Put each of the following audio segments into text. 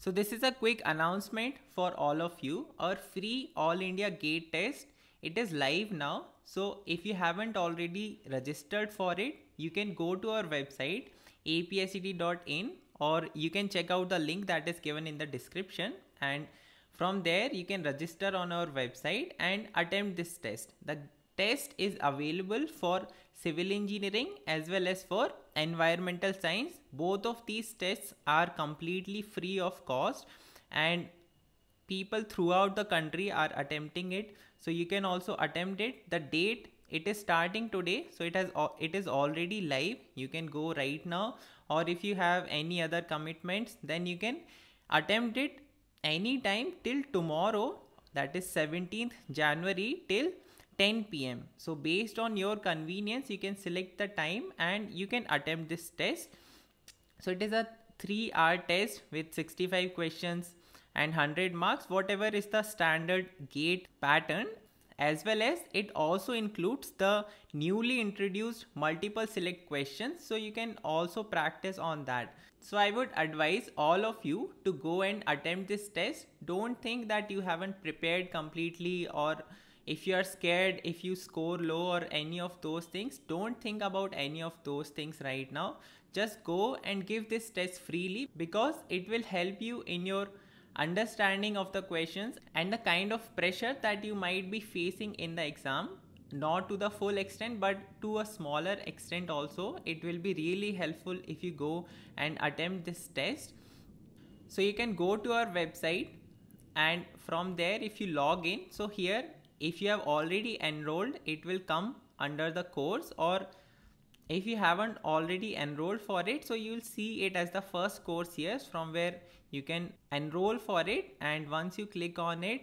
So this is a quick announcement for all of you. Our free All India GATE test, it is live now. So if you haven't already registered for it, you can go to our website apsct.in or you can check out the link that is given in the description and from there you can register on our website and attempt this test. The test is available for civil engineering as well as for environmental science. Both of these tests are completely free of cost and people throughout the country are attempting it. So you can also attempt it. The date it is starting today so it has it is already live you can go right now or if you have any other commitments then you can attempt it anytime till tomorrow that is 17th January till 10 pm. So based on your convenience, you can select the time and you can attempt this test. So it is a three hour test with 65 questions and 100 marks, whatever is the standard gate pattern. As well as it also includes the newly introduced multiple select questions. So you can also practice on that. So I would advise all of you to go and attempt this test. Don't think that you haven't prepared completely or if you are scared if you score low or any of those things don't think about any of those things right now just go and give this test freely because it will help you in your understanding of the questions and the kind of pressure that you might be facing in the exam not to the full extent but to a smaller extent also it will be really helpful if you go and attempt this test so you can go to our website and from there if you log in so here if you have already enrolled, it will come under the course or if you haven't already enrolled for it, so you'll see it as the first course here from where you can enroll for it. And once you click on it,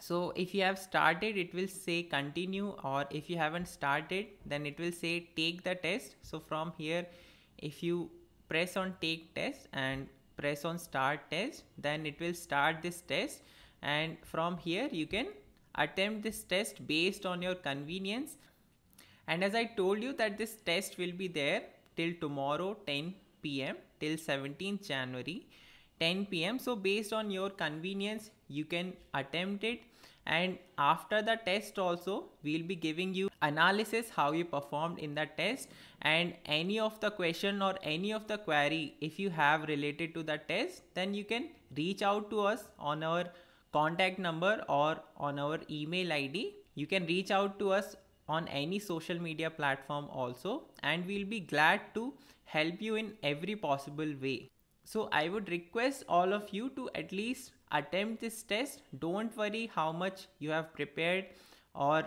so if you have started, it will say continue or if you haven't started, then it will say take the test. So from here, if you press on take test and press on start test, then it will start this test. And from here, you can attempt this test based on your convenience. And as I told you that this test will be there till tomorrow 10 p.m. till 17th January 10 p.m. So based on your convenience, you can attempt it. And after the test also, we'll be giving you analysis how you performed in the test and any of the question or any of the query if you have related to the test, then you can reach out to us on our contact number or on our email ID. You can reach out to us on any social media platform also and we'll be glad to help you in every possible way. So I would request all of you to at least attempt this test. Don't worry how much you have prepared or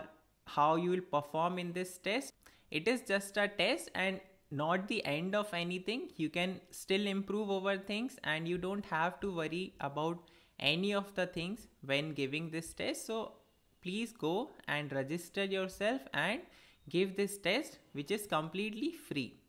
how you will perform in this test. It is just a test and not the end of anything. You can still improve over things and you don't have to worry about any of the things when giving this test so please go and register yourself and give this test which is completely free